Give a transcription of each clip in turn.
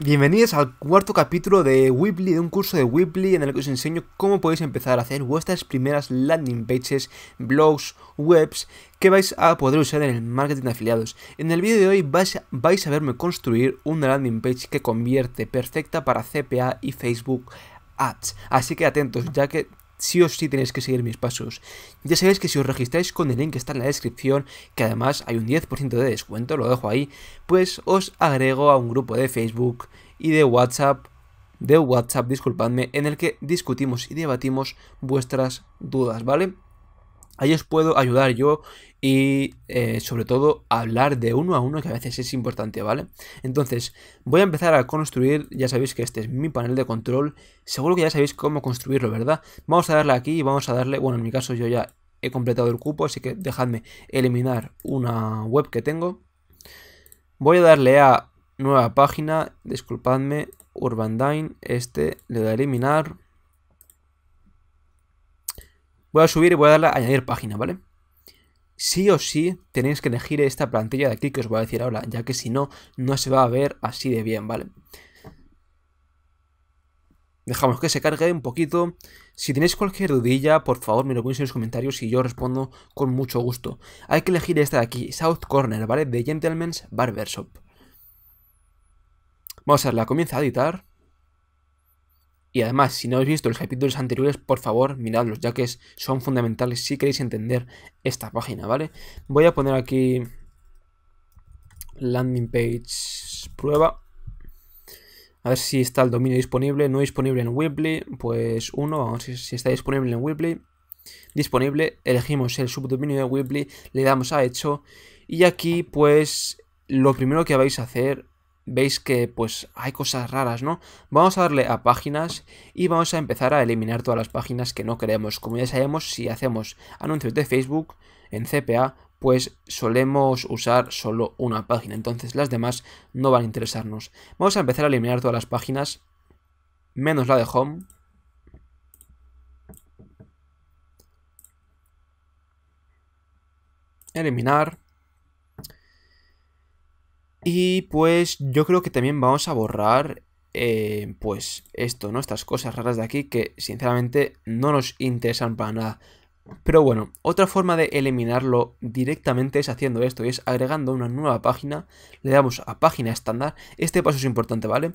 Bienvenidos al cuarto capítulo de Weebly, de un curso de Weebly en el que os enseño cómo podéis empezar a hacer vuestras primeras landing pages, blogs, webs que vais a poder usar en el marketing de afiliados. En el vídeo de hoy vais a, vais a verme construir una landing page que convierte perfecta para CPA y Facebook Ads. Así que atentos, ya que si o si tenéis que seguir mis pasos. Ya sabéis que si os registráis con el link que está en la descripción, que además hay un 10% de descuento, lo dejo ahí, pues os agrego a un grupo de Facebook y de WhatsApp de WhatsApp, disculpadme, en el que discutimos y debatimos vuestras dudas, ¿vale? Ahí os puedo ayudar yo y eh, sobre todo hablar de uno a uno que a veces es importante, ¿vale? Entonces, voy a empezar a construir, ya sabéis que este es mi panel de control, seguro que ya sabéis cómo construirlo, ¿verdad? Vamos a darle aquí y vamos a darle, bueno, en mi caso yo ya he completado el cupo, así que dejadme eliminar una web que tengo. Voy a darle a nueva página, disculpadme, Urbandine, este, le doy a eliminar, Voy a subir y voy a darle a añadir página, ¿vale? Sí o sí tenéis que elegir esta plantilla de aquí que os voy a decir ahora, ya que si no, no se va a ver así de bien, ¿vale? Dejamos que se cargue un poquito. Si tenéis cualquier dudilla, por favor me lo ponéis en los comentarios y yo respondo con mucho gusto. Hay que elegir esta de aquí, South Corner, ¿vale? De Gentleman's Barbershop. Vamos a verla, comienza a editar. Y además, si no habéis visto los capítulos anteriores, por favor, miradlos, ya que son fundamentales si queréis entender esta página, ¿vale? Voy a poner aquí landing page prueba. A ver si está el dominio disponible. No disponible en Weebly, pues uno, vamos a ver si está disponible en Weebly. Disponible, elegimos el subdominio de Weebly, le damos a hecho. Y aquí, pues, lo primero que vais a hacer veis que pues hay cosas raras, ¿no? Vamos a darle a páginas y vamos a empezar a eliminar todas las páginas que no queremos. Como ya sabemos, si hacemos anuncios de Facebook en CPA, pues solemos usar solo una página, entonces las demás no van a interesarnos. Vamos a empezar a eliminar todas las páginas, menos la de Home. Eliminar. Y pues yo creo que también vamos a borrar eh, pues esto, ¿no? Estas cosas raras de aquí que sinceramente no nos interesan para nada. Pero bueno, otra forma de eliminarlo directamente es haciendo esto, es agregando una nueva página, le damos a página estándar, este paso es importante, ¿vale?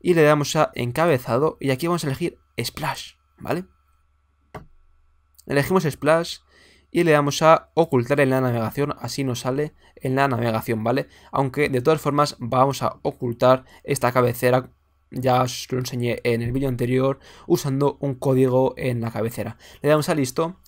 Y le damos a encabezado, y aquí vamos a elegir Splash, ¿vale? Elegimos Splash, y le damos a ocultar en la navegación, así nos sale en la navegación, ¿vale? Aunque de todas formas vamos a ocultar esta cabecera, ya os lo enseñé en el vídeo anterior, usando un código en la cabecera. Le damos a listo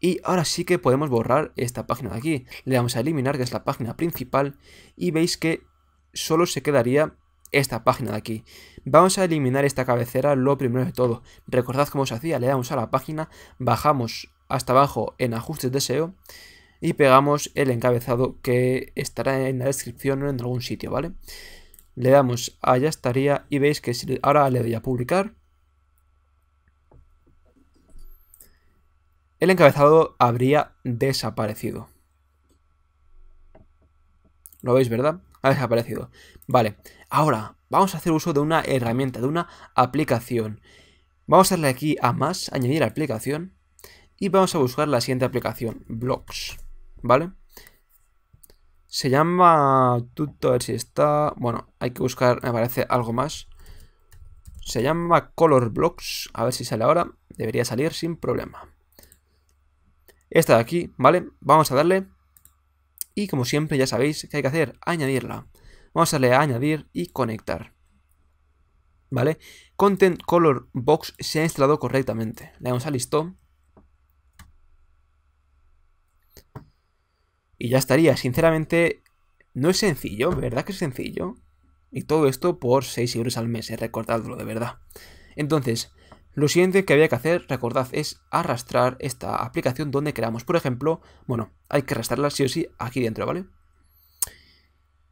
y ahora sí que podemos borrar esta página de aquí. Le damos a eliminar, que es la página principal, y veis que solo se quedaría esta página de aquí. Vamos a eliminar esta cabecera lo primero de todo. Recordad cómo se hacía, le damos a la página, bajamos hasta abajo en ajustes de SEO y pegamos el encabezado que estará en la descripción o en algún sitio, ¿vale? Le damos a ya estaría y veis que si ahora le doy a publicar, el encabezado habría desaparecido. ¿Lo veis, verdad? Ha desaparecido. Vale, ahora vamos a hacer uso de una herramienta, de una aplicación. Vamos a darle aquí a más, añadir aplicación. Y vamos a buscar la siguiente aplicación, Blocks, ¿vale? Se llama... a ver si está... Bueno, hay que buscar, me parece, algo más. Se llama Color Blocks, a ver si sale ahora. Debería salir sin problema. Esta de aquí, ¿vale? Vamos a darle. Y como siempre ya sabéis que hay que hacer, añadirla. Vamos a darle a añadir y conectar. ¿Vale? Content Color Box se ha instalado correctamente. Le damos a listo. Y ya estaría. Sinceramente, no es sencillo, ¿verdad que es sencillo? Y todo esto por 6 euros al mes, eh, recordadlo de verdad. Entonces, lo siguiente que había que hacer, recordad, es arrastrar esta aplicación donde creamos Por ejemplo, bueno, hay que arrastrarla sí o sí aquí dentro, ¿vale?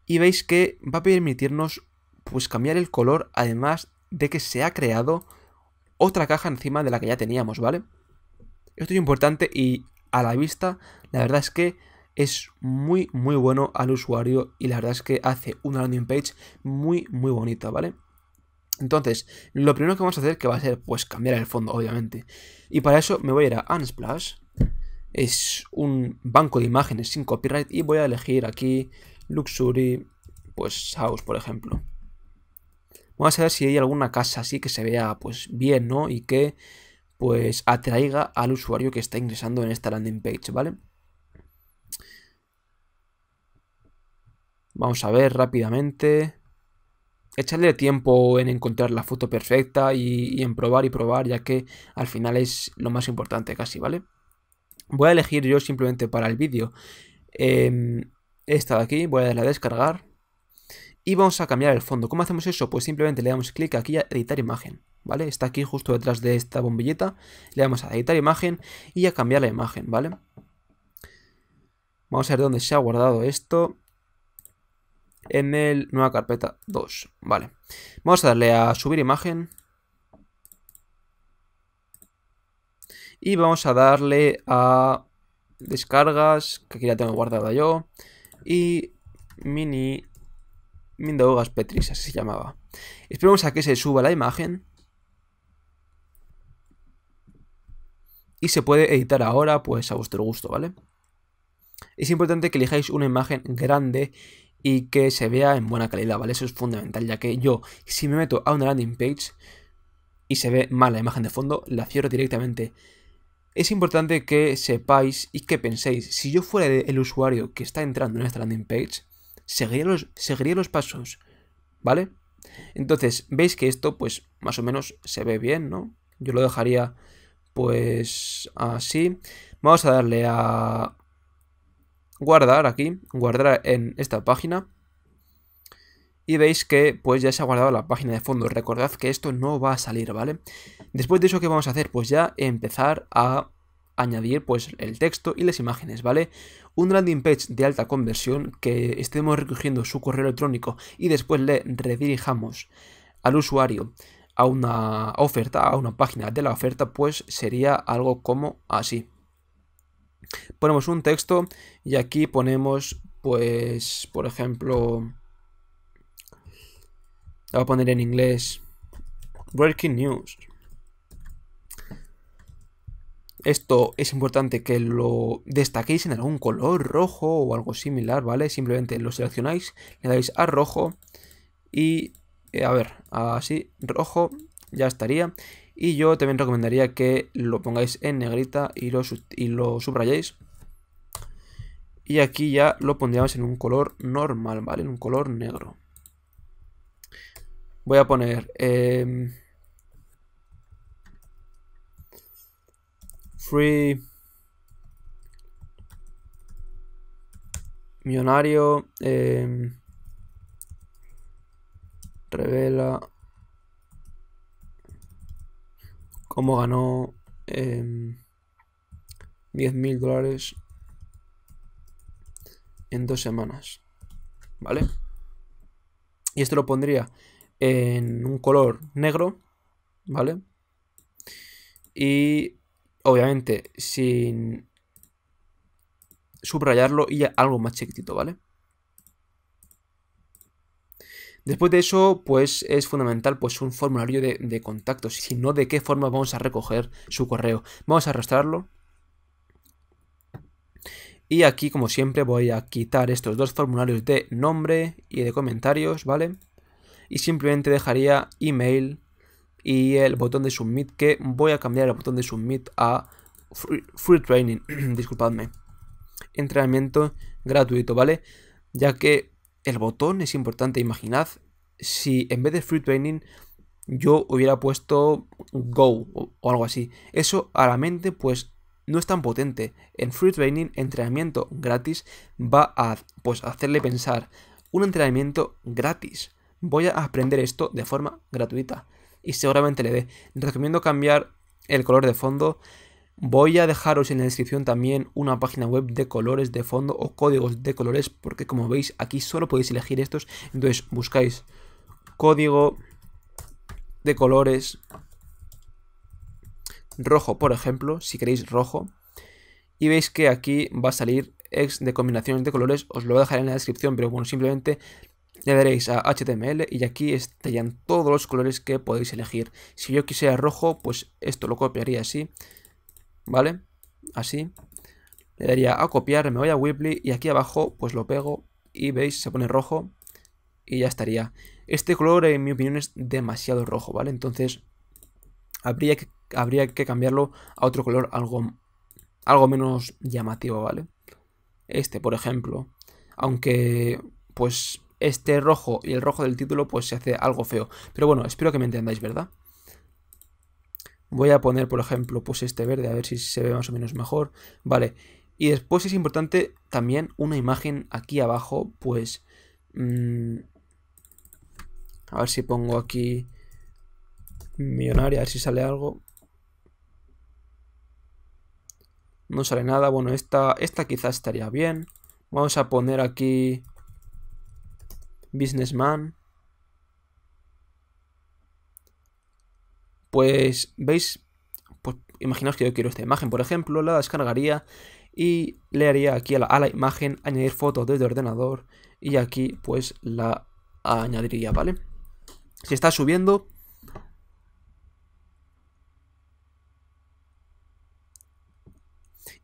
Y veis que va a permitirnos pues cambiar el color, además de que se ha creado otra caja encima de la que ya teníamos, ¿vale? Esto es importante y a la vista, la verdad es que es muy muy bueno al usuario y la verdad es que hace una landing page muy muy bonita, ¿vale? Entonces, lo primero que vamos a hacer que va a ser pues cambiar el fondo, obviamente. Y para eso me voy a ir a Unsplash, es un banco de imágenes sin copyright y voy a elegir aquí Luxury, pues House, por ejemplo. Vamos a ver si hay alguna casa así que se vea pues bien, ¿no? Y que pues atraiga al usuario que está ingresando en esta landing page, ¿vale? Vamos a ver rápidamente. Echarle tiempo en encontrar la foto perfecta y, en probar y probar, ya que al final es lo más importante casi, ¿vale? Voy a elegir yo simplemente para el vídeo em, esta de aquí, voy a darle a descargar. Y vamos a cambiar el fondo. ¿Cómo hacemos eso? Pues simplemente le damos clic aquí a editar imagen, ¿vale? Está aquí justo detrás de esta bombillita, Le damos a editar imagen y a cambiar la imagen, ¿vale? Vamos a ver dónde se ha guardado esto en el nueva carpeta 2. Vale. Vamos a darle a subir imagen. Y vamos a darle a descargas, que aquí la tengo guardada yo. Y mini Mindaugas Petris, así se llamaba. Esperemos a que se suba la imagen. Y se puede editar ahora, pues a vuestro gusto, ¿vale? Es importante que elijáis una imagen grande y que se vea en buena calidad, ¿vale? Eso es fundamental, ya que yo, si me meto a una landing page y se ve mal la imagen de fondo, la cierro directamente. Es importante que sepáis y que penséis, si yo fuera el usuario que está entrando en esta landing page, seguiría los, seguiría los pasos, ¿vale? Entonces, veis que esto, pues, más o menos se ve bien, ¿no? Yo lo dejaría, pues, así. Vamos a darle a guardar aquí, guardar en esta página. Y veis que pues ya se ha guardado la página de fondo. Recordad que esto no va a salir, ¿vale? Después de eso, ¿qué vamos a hacer? Pues ya empezar a añadir pues el texto y las imágenes, ¿vale? Un landing page de alta conversión que estemos recogiendo su correo electrónico y después le redirijamos al usuario a una oferta, a una página de la oferta, pues sería algo como así ponemos un texto y aquí ponemos, pues, por ejemplo, voy a poner en inglés, Breaking News. Esto es importante que lo destaquéis en algún color, rojo o algo similar, ¿vale? Simplemente lo seleccionáis, le dais a rojo y, eh, a ver, así, rojo, ya estaría. Y yo también recomendaría que lo pongáis en negrita y lo, y lo subrayéis. Y aquí ya lo pondríamos en un color normal, ¿vale? En un color negro. Voy a poner... Em, free... Millonario... Em, revela cómo ganó eh, dólares en dos semanas. ¿Vale? Y esto lo pondría en un color negro, ¿vale? Y obviamente sin subrayarlo y algo más chiquitito, ¿vale? Después de eso, pues es fundamental pues, un formulario de, contactos, si no, de qué forma vamos a recoger su correo. Vamos a arrastrarlo. Y aquí, como siempre, voy a quitar estos dos formularios de nombre y de comentarios, ¿vale? Y simplemente dejaría email y el botón de submit, que voy a cambiar el botón de submit a free, free training, disculpadme. Entrenamiento gratuito, ¿vale? Ya que el botón es importante. Imaginad si en vez de Free Training yo hubiera puesto Go o, algo así. Eso a la mente pues no es tan potente. En Free Training, entrenamiento gratis va a pues, hacerle pensar un entrenamiento gratis. Voy a aprender esto de forma gratuita. Y seguramente le dé. Recomiendo cambiar el color de fondo Voy a dejaros en la descripción también una página web de colores de fondo o códigos de colores porque como veis aquí solo podéis elegir estos. Entonces buscáis código de colores rojo, por ejemplo, si queréis rojo. Y veis que aquí va a salir ex de combinaciones de colores. Os lo dejaré en la descripción, pero bueno, simplemente le daréis a HTML y aquí estarían todos los colores que podéis elegir. Si yo quisiera rojo, pues esto lo copiaría así ¿vale? Así. Le daría a copiar, me voy a Whipply y aquí abajo pues lo pego y veis, se pone rojo y ya estaría. Este color en mi opinión es demasiado rojo, ¿vale? Entonces habría que, habría que cambiarlo a otro color algo, algo menos llamativo, ¿vale? Este, por ejemplo. Aunque pues este rojo y el rojo del título pues se hace algo feo. Pero bueno, espero que me entendáis, ¿verdad? Voy a poner, por ejemplo, pues este verde, a ver si se ve más o menos mejor. Vale. Y después es importante también una imagen aquí abajo, pues... Mm, a ver si pongo aquí millonaria, a ver si sale algo. No sale nada. Bueno, esta, esta quizás estaría bien. Vamos a poner aquí businessman. Pues veis, pues imaginaos que yo quiero esta imagen, por ejemplo, la descargaría y le haría aquí a la, imagen añadir foto desde ordenador y aquí pues la añadiría, ¿vale? Si está subiendo,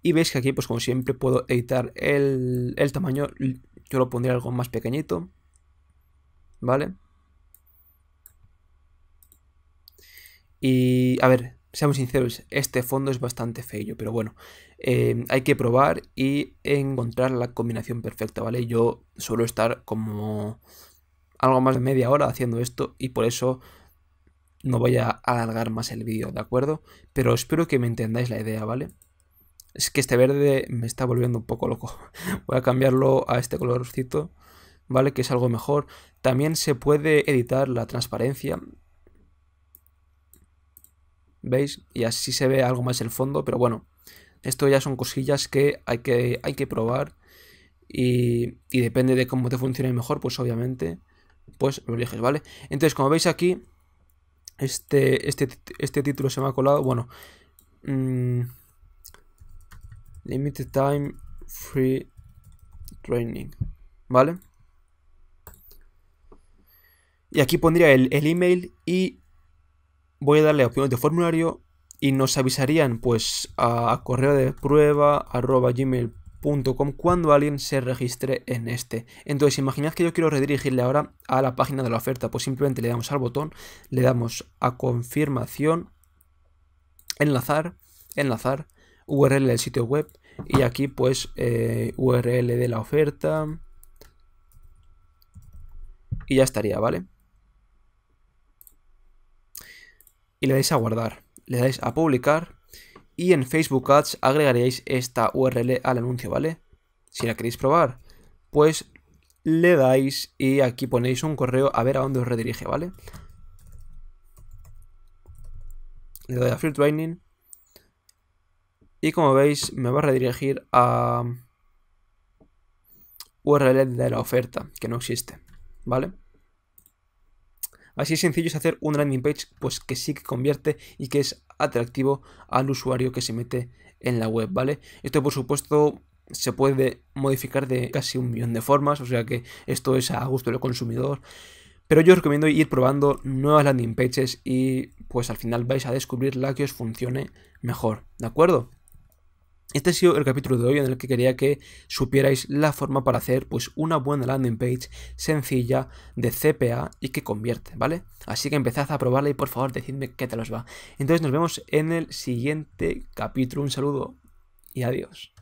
Y veis que aquí, pues como siempre, puedo editar el, el, tamaño. Yo lo pondría algo más pequeñito. ¿Vale? Y a ver, seamos sinceros, este fondo es bastante feo, pero bueno, eh, hay que probar y encontrar la combinación perfecta, ¿vale? Yo suelo estar como algo más de media hora haciendo esto y por eso no voy a alargar más el vídeo, ¿de acuerdo? Pero espero que me entendáis la idea, ¿vale? Es que este verde me está volviendo un poco loco. Voy a cambiarlo a este colorcito, ¿vale? Que es algo mejor. También se puede editar la transparencia, ¿Veis? Y así se ve algo más el fondo, pero bueno, esto ya son cosillas que hay que, hay que probar y, depende de cómo te funcione mejor, pues obviamente, pues lo eliges, ¿vale? Entonces, como veis aquí, este, este, este título se me ha colado, bueno, mm, Limited Time Free Training, ¿vale? Y aquí pondría el, el email y voy a darle a opciones de formulario y nos avisarían pues a, correo de prueba arroba gmail.com cuando alguien se registre en este. Entonces imaginad que yo quiero redirigirle ahora a la página de la oferta, pues simplemente le damos al botón, le damos a confirmación, enlazar, enlazar, URL del sitio web y aquí pues eh, URL de la oferta y ya estaría, ¿vale? y le dais a guardar. Le dais a publicar y en Facebook Ads agregaréis esta URL al anuncio, ¿vale? Si la queréis probar, pues le dais y aquí ponéis un correo a ver a dónde os redirige, ¿vale? Le doy a Free Training y como veis me va a redirigir a URL de la oferta, que no existe, ¿vale? Así sencillo es hacer un landing page pues que sí que convierte y que es atractivo al usuario que se mete en la web, ¿vale? Esto por supuesto se puede modificar de casi un millón de formas, o sea que esto es a gusto del consumidor. Pero yo os recomiendo ir probando nuevas landing pages y pues al final vais a descubrir la que os funcione mejor, ¿de acuerdo? Este ha sido el capítulo de hoy en el que quería que supierais la forma para hacer pues una buena landing page sencilla de CPA y que convierte, ¿vale? Así que empezad a probarla y por favor decidme qué te los va. Entonces nos vemos en el siguiente capítulo. Un saludo y adiós.